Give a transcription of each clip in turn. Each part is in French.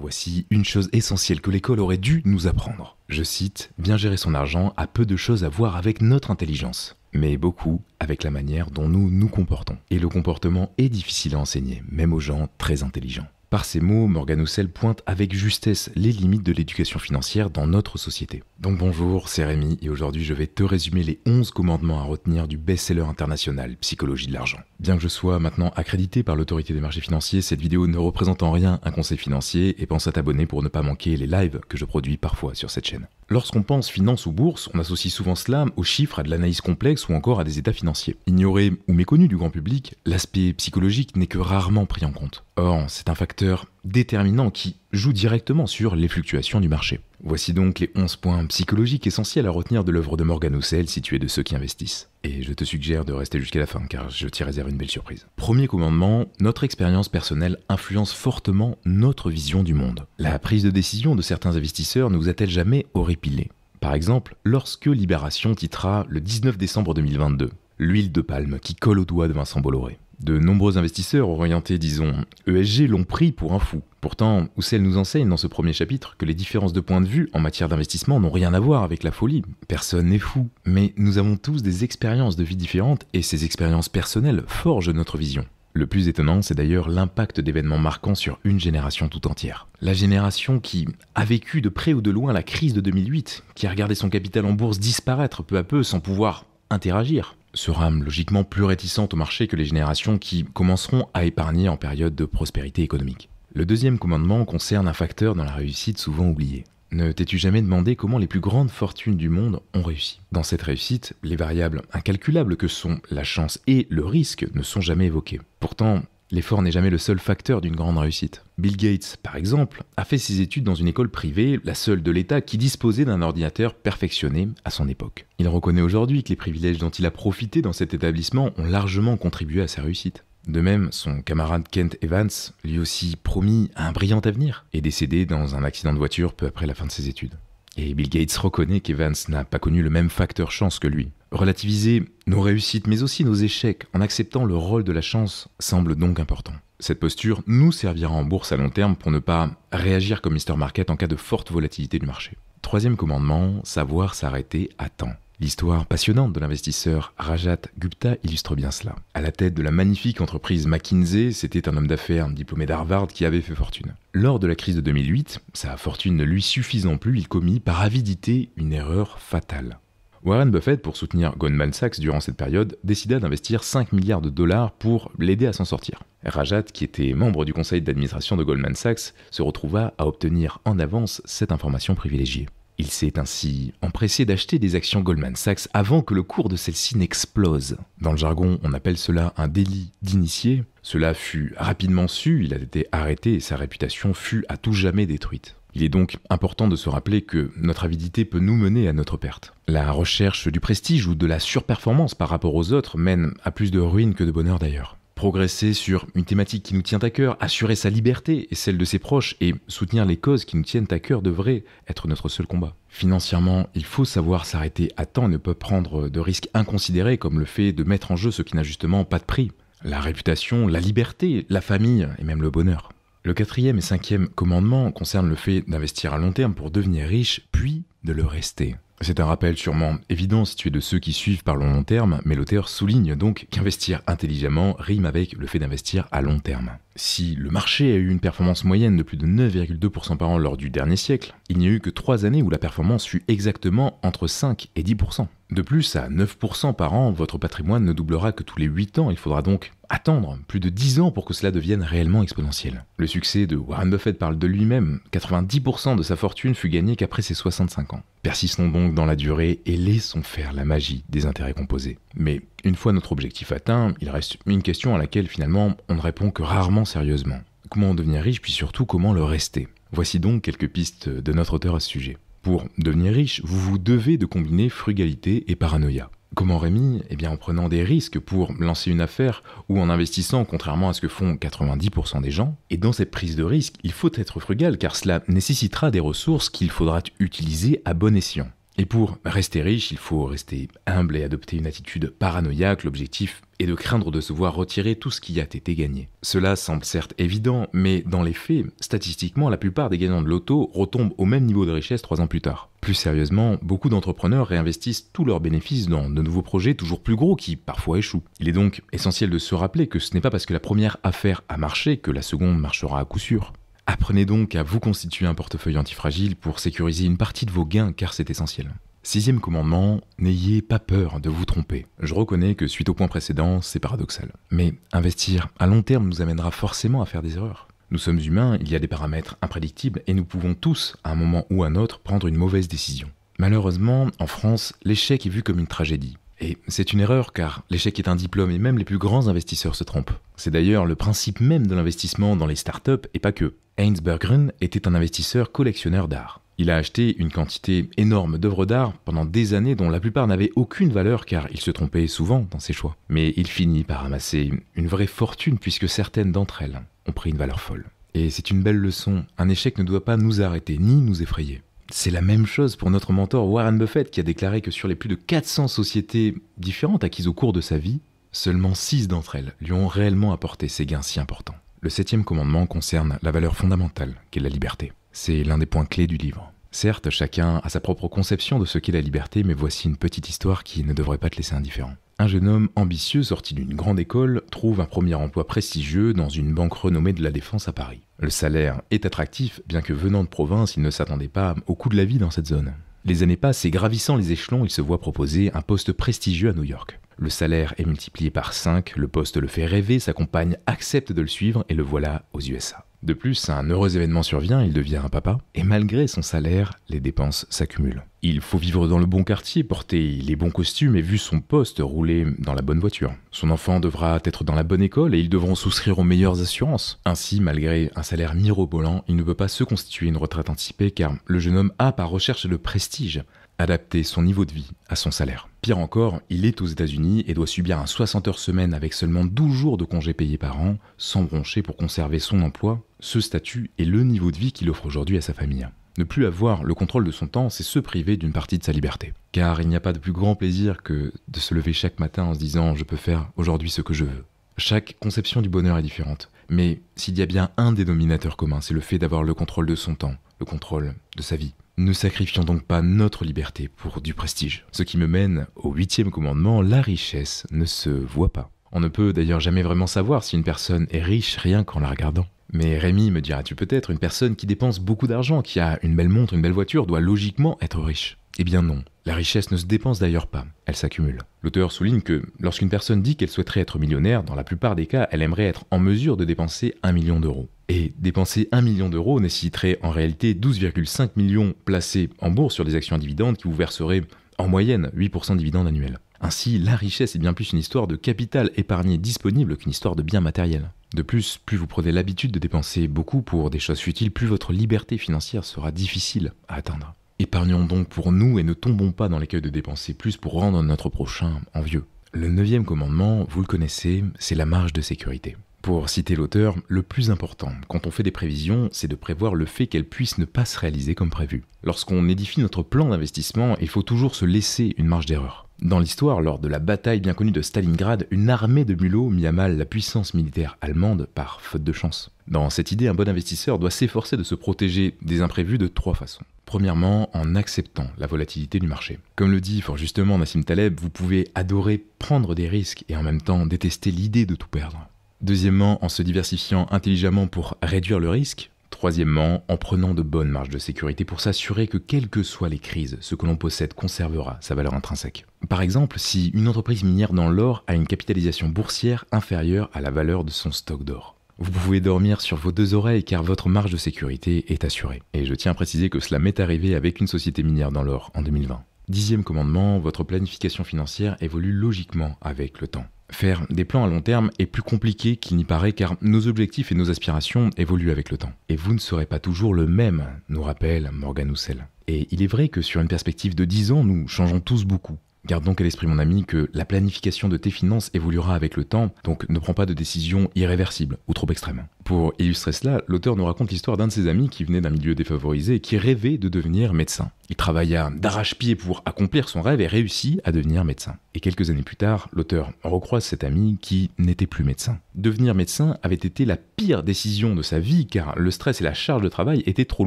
Voici une chose essentielle que l'école aurait dû nous apprendre. Je cite, Bien gérer son argent a peu de choses à voir avec notre intelligence, mais beaucoup avec la manière dont nous nous comportons. Et le comportement est difficile à enseigner, même aux gens très intelligents. Par ces mots, Morgan Housel pointe avec justesse les limites de l'éducation financière dans notre société. Donc bonjour, c'est Rémi et aujourd'hui je vais te résumer les 11 commandements à retenir du best-seller international Psychologie de l'argent. Bien que je sois maintenant accrédité par l'autorité des marchés financiers, cette vidéo ne représente en rien un conseil financier et pense à t'abonner pour ne pas manquer les lives que je produis parfois sur cette chaîne. Lorsqu'on pense finance ou bourse, on associe souvent cela aux chiffres, à de l'analyse complexe ou encore à des états financiers. Ignoré ou méconnu du grand public, l'aspect psychologique n'est que rarement pris en compte. Or, c'est un facteur déterminant qui joue directement sur les fluctuations du marché. Voici donc les 11 points psychologiques essentiels à retenir de l'œuvre de Morgan Housel située de ceux qui investissent. Et je te suggère de rester jusqu'à la fin car je t'y réserve une belle surprise. Premier commandement, notre expérience personnelle influence fortement notre vision du monde. La prise de décision de certains investisseurs ne vous a-t-elle jamais horripilé Par exemple, lorsque Libération titra le 19 décembre 2022, L'huile de palme qui colle au doigt de Vincent Bolloré. De nombreux investisseurs orientés, disons, ESG l'ont pris pour un fou. Pourtant, Oussel nous enseigne dans ce premier chapitre que les différences de point de vue en matière d'investissement n'ont rien à voir avec la folie. Personne n'est fou, mais nous avons tous des expériences de vie différentes et ces expériences personnelles forgent notre vision. Le plus étonnant, c'est d'ailleurs l'impact d'événements marquants sur une génération tout entière. La génération qui a vécu de près ou de loin la crise de 2008, qui a regardé son capital en bourse disparaître peu à peu sans pouvoir interagir, sera logiquement plus réticente au marché que les générations qui commenceront à épargner en période de prospérité économique. Le deuxième commandement concerne un facteur dans la réussite souvent oublié. Ne t'es-tu jamais demandé comment les plus grandes fortunes du monde ont réussi Dans cette réussite, les variables incalculables que sont la chance et le risque ne sont jamais évoquées. Pourtant, L'effort n'est jamais le seul facteur d'une grande réussite. Bill Gates, par exemple, a fait ses études dans une école privée, la seule de l'État qui disposait d'un ordinateur perfectionné à son époque. Il reconnaît aujourd'hui que les privilèges dont il a profité dans cet établissement ont largement contribué à sa réussite. De même, son camarade Kent Evans, lui aussi promis à un brillant avenir, est décédé dans un accident de voiture peu après la fin de ses études. Et Bill Gates reconnaît qu'Evans n'a pas connu le même facteur chance que lui. Relativiser nos réussites mais aussi nos échecs en acceptant le rôle de la chance semble donc important. Cette posture nous servira en bourse à long terme pour ne pas réagir comme Mr Market en cas de forte volatilité du marché. Troisième commandement, savoir s'arrêter à temps. L'histoire passionnante de l'investisseur Rajat Gupta illustre bien cela. À la tête de la magnifique entreprise McKinsey, c'était un homme d'affaires diplômé d'Harvard qui avait fait fortune. Lors de la crise de 2008, sa fortune ne lui suffisant plus, il commit par avidité une erreur fatale. Warren Buffett, pour soutenir Goldman Sachs durant cette période, décida d'investir 5 milliards de dollars pour l'aider à s'en sortir. Rajat, qui était membre du conseil d'administration de Goldman Sachs, se retrouva à obtenir en avance cette information privilégiée. Il s'est ainsi empressé d'acheter des actions Goldman Sachs avant que le cours de celles-ci n'explose. Dans le jargon, on appelle cela un délit d'initié. Cela fut rapidement su, il a été arrêté et sa réputation fut à tout jamais détruite. Il est donc important de se rappeler que notre avidité peut nous mener à notre perte. La recherche du prestige ou de la surperformance par rapport aux autres mène à plus de ruines que de bonheur d'ailleurs progresser sur une thématique qui nous tient à cœur, assurer sa liberté et celle de ses proches et soutenir les causes qui nous tiennent à cœur devrait être notre seul combat. Financièrement, il faut savoir s'arrêter à temps et ne pas prendre de risques inconsidérés comme le fait de mettre en jeu ce qui n'a justement pas de prix. La réputation, la liberté, la famille et même le bonheur. Le quatrième et cinquième commandement concernent le fait d'investir à long terme pour devenir riche, puis de le rester. C'est un rappel sûrement évident si tu es de ceux qui suivent par le long terme, mais l'auteur souligne donc qu'investir intelligemment rime avec le fait d'investir à long terme. Si le marché a eu une performance moyenne de plus de 9,2% par an lors du dernier siècle, il n'y a eu que trois années où la performance fut exactement entre 5 et 10%. De plus, à 9% par an, votre patrimoine ne doublera que tous les 8 ans, il faudra donc attendre plus de 10 ans pour que cela devienne réellement exponentiel. Le succès de Warren Buffett parle de lui-même, 90% de sa fortune fut gagnée qu'après ses 65 ans. Persistons donc dans la durée et laissons faire la magie des intérêts composés. Mais une fois notre objectif atteint, il reste une question à laquelle finalement on ne répond que rarement sérieusement. Comment devenir riche puis surtout comment le rester Voici donc quelques pistes de notre auteur à ce sujet. Pour devenir riche, vous vous devez de combiner frugalité et paranoïa. Comment Rémi Eh bien en prenant des risques pour lancer une affaire ou en investissant, contrairement à ce que font 90% des gens. Et dans cette prise de risque, il faut être frugal car cela nécessitera des ressources qu'il faudra utiliser à bon escient. Et pour rester riche, il faut rester humble et adopter une attitude paranoïaque, l'objectif est de craindre de se voir retirer tout ce qui a été gagné. Cela semble certes évident, mais dans les faits, statistiquement, la plupart des gagnants de l'auto retombent au même niveau de richesse trois ans plus tard. Plus sérieusement, beaucoup d'entrepreneurs réinvestissent tous leurs bénéfices dans de nouveaux projets toujours plus gros qui parfois échouent. Il est donc essentiel de se rappeler que ce n'est pas parce que la première affaire a marché que la seconde marchera à coup sûr. Apprenez donc à vous constituer un portefeuille antifragile pour sécuriser une partie de vos gains car c'est essentiel. Sixième commandement, n'ayez pas peur de vous tromper. Je reconnais que suite au point précédent, c'est paradoxal. Mais investir à long terme nous amènera forcément à faire des erreurs. Nous sommes humains, il y a des paramètres imprédictibles et nous pouvons tous, à un moment ou à un autre, prendre une mauvaise décision. Malheureusement, en France, l'échec est vu comme une tragédie. Et c'est une erreur car l'échec est un diplôme et même les plus grands investisseurs se trompent. C'est d'ailleurs le principe même de l'investissement dans les startups et pas que. Heinz Berggren était un investisseur collectionneur d'art. Il a acheté une quantité énorme d'œuvres d'art pendant des années dont la plupart n'avaient aucune valeur car il se trompait souvent dans ses choix. Mais il finit par amasser une vraie fortune puisque certaines d'entre elles ont pris une valeur folle. Et c'est une belle leçon, un échec ne doit pas nous arrêter ni nous effrayer. C'est la même chose pour notre mentor Warren Buffett qui a déclaré que sur les plus de 400 sociétés différentes acquises au cours de sa vie, seulement 6 d'entre elles lui ont réellement apporté ces gains si importants. Le septième commandement concerne la valeur fondamentale qu'est la liberté. C'est l'un des points clés du livre. Certes, chacun a sa propre conception de ce qu'est la liberté, mais voici une petite histoire qui ne devrait pas te laisser indifférent. Un jeune homme ambitieux sorti d'une grande école trouve un premier emploi prestigieux dans une banque renommée de la Défense à Paris. Le salaire est attractif, bien que venant de province, il ne s'attendait pas au coût de la vie dans cette zone. Les années passent et gravissant les échelons, il se voit proposer un poste prestigieux à New York. Le salaire est multiplié par 5, le poste le fait rêver, sa compagne accepte de le suivre et le voilà aux USA. De plus, un heureux événement survient, il devient un papa, et malgré son salaire, les dépenses s'accumulent. Il faut vivre dans le bon quartier, porter les bons costumes et vu son poste rouler dans la bonne voiture. Son enfant devra être dans la bonne école et ils devront souscrire aux meilleures assurances. Ainsi, malgré un salaire mirobolant, il ne peut pas se constituer une retraite anticipée car le jeune homme a, par recherche le prestige, adapter son niveau de vie à son salaire. Pire encore, il est aux États-Unis et doit subir un 60 heures semaine avec seulement 12 jours de congés payés par an, sans broncher pour conserver son emploi, ce statut et le niveau de vie qu'il offre aujourd'hui à sa famille. Ne plus avoir le contrôle de son temps, c'est se priver d'une partie de sa liberté. Car il n'y a pas de plus grand plaisir que de se lever chaque matin en se disant je peux faire aujourd'hui ce que je veux. Chaque conception du bonheur est différente, mais s'il y a bien un dénominateur commun, c'est le fait d'avoir le contrôle de son temps, le contrôle de sa vie. Ne sacrifions donc pas notre liberté pour du prestige. Ce qui me mène au huitième commandement, la richesse ne se voit pas. On ne peut d'ailleurs jamais vraiment savoir si une personne est riche rien qu'en la regardant. Mais Rémi, me diras-tu peut-être, une personne qui dépense beaucoup d'argent, qui a une belle montre, une belle voiture, doit logiquement être riche. Eh bien non, la richesse ne se dépense d'ailleurs pas, elle s'accumule. L'auteur souligne que lorsqu'une personne dit qu'elle souhaiterait être millionnaire, dans la plupart des cas, elle aimerait être en mesure de dépenser un million d'euros. Et dépenser 1 million d'euros nécessiterait en réalité 12,5 millions placés en bourse sur des actions à dividendes qui vous verseraient en moyenne 8% de dividendes annuels. Ainsi, la richesse est bien plus une histoire de capital épargné disponible qu'une histoire de biens matériels. De plus, plus vous prenez l'habitude de dépenser beaucoup pour des choses futiles, plus votre liberté financière sera difficile à atteindre. Épargnons donc pour nous et ne tombons pas dans l'écueil de dépenser plus pour rendre notre prochain envieux. Le neuvième commandement, vous le connaissez, c'est la marge de sécurité. Pour citer l'auteur, le plus important quand on fait des prévisions, c'est de prévoir le fait qu'elles puissent ne pas se réaliser comme prévu. Lorsqu'on édifie notre plan d'investissement, il faut toujours se laisser une marge d'erreur. Dans l'histoire, lors de la bataille bien connue de Stalingrad, une armée de mulots mit à mal la puissance militaire allemande par faute de chance. Dans cette idée, un bon investisseur doit s'efforcer de se protéger des imprévus de trois façons. Premièrement, en acceptant la volatilité du marché. Comme le dit fort justement Nassim Taleb, vous pouvez adorer prendre des risques et en même temps détester l'idée de tout perdre. Deuxièmement, en se diversifiant intelligemment pour réduire le risque. Troisièmement, en prenant de bonnes marges de sécurité pour s'assurer que quelles que soient les crises, ce que l'on possède conservera sa valeur intrinsèque. Par exemple, si une entreprise minière dans l'or a une capitalisation boursière inférieure à la valeur de son stock d'or. Vous pouvez dormir sur vos deux oreilles car votre marge de sécurité est assurée. Et je tiens à préciser que cela m'est arrivé avec une société minière dans l'or en 2020. Dixième commandement, votre planification financière évolue logiquement avec le temps. Faire des plans à long terme est plus compliqué qu'il n'y paraît car nos objectifs et nos aspirations évoluent avec le temps. Et vous ne serez pas toujours le même, nous rappelle Morgan Housel. Et il est vrai que sur une perspective de 10 ans, nous changeons tous beaucoup. Garde donc à l'esprit mon ami que la planification de tes finances évoluera avec le temps, donc ne prends pas de décisions irréversibles ou trop extrêmes. » Pour illustrer cela, l'auteur nous raconte l'histoire d'un de ses amis qui venait d'un milieu défavorisé et qui rêvait de devenir médecin. Il travailla d'arrache-pied pour accomplir son rêve et réussit à devenir médecin. Et quelques années plus tard, l'auteur recroise cet ami qui n'était plus médecin. Devenir médecin avait été la pire décision de sa vie car le stress et la charge de travail étaient trop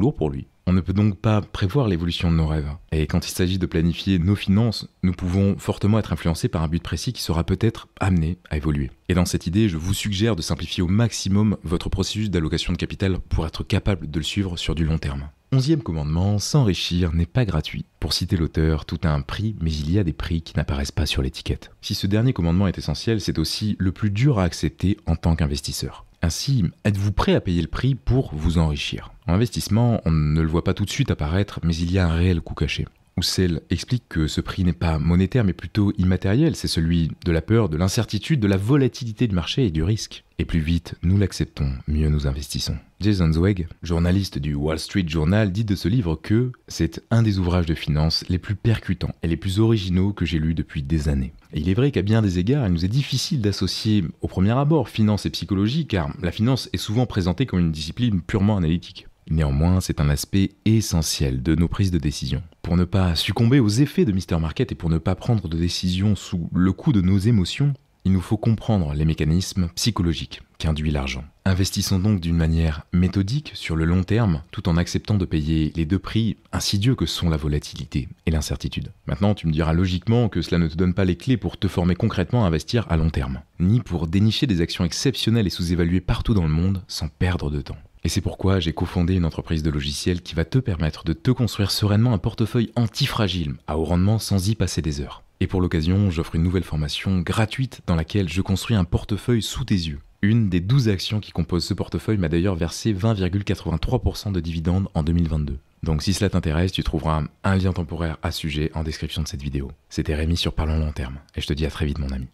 lourds pour lui. On ne peut donc pas prévoir l'évolution de nos rêves. Et quand il s'agit de planifier nos finances, nous pouvons fortement être influencés par un but précis qui sera peut-être amené à évoluer. Et dans cette idée, je vous suggère de simplifier au maximum votre processus d'allocation de capital pour être capable de le suivre sur du long terme. Onzième commandement, s'enrichir n'est pas gratuit. Pour citer l'auteur, tout a un prix, mais il y a des prix qui n'apparaissent pas sur l'étiquette. Si ce dernier commandement est essentiel, c'est aussi le plus dur à accepter en tant qu'investisseur. Ainsi, êtes-vous prêt à payer le prix pour vous enrichir En investissement, on ne le voit pas tout de suite apparaître, mais il y a un réel coût caché. Oussel explique que ce prix n'est pas monétaire mais plutôt immatériel, c'est celui de la peur, de l'incertitude, de la volatilité du marché et du risque. Et plus vite nous l'acceptons, mieux nous investissons. Jason Zweig, journaliste du Wall Street Journal, dit de ce livre que c'est un des ouvrages de finance les plus percutants et les plus originaux que j'ai lus depuis des années. Et il est vrai qu'à bien des égards, il nous est difficile d'associer au premier abord finance et psychologie car la finance est souvent présentée comme une discipline purement analytique. Néanmoins, c'est un aspect essentiel de nos prises de décision. Pour ne pas succomber aux effets de Mr Market et pour ne pas prendre de décision sous le coup de nos émotions, il nous faut comprendre les mécanismes psychologiques qu'induit l'argent. Investissons donc d'une manière méthodique sur le long terme tout en acceptant de payer les deux prix insidieux que sont la volatilité et l'incertitude. Maintenant, tu me diras logiquement que cela ne te donne pas les clés pour te former concrètement à investir à long terme, ni pour dénicher des actions exceptionnelles et sous-évaluées partout dans le monde sans perdre de temps. Et c'est pourquoi j'ai cofondé une entreprise de logiciels qui va te permettre de te construire sereinement un portefeuille anti-fragile, à haut rendement sans y passer des heures. Et pour l'occasion, j'offre une nouvelle formation gratuite dans laquelle je construis un portefeuille sous tes yeux. Une des 12 actions qui composent ce portefeuille m'a d'ailleurs versé 20,83% de dividendes en 2022. Donc si cela t'intéresse, tu trouveras un lien temporaire à ce sujet en description de cette vidéo. C'était Rémi sur Parlons Long Terme, et je te dis à très vite mon ami.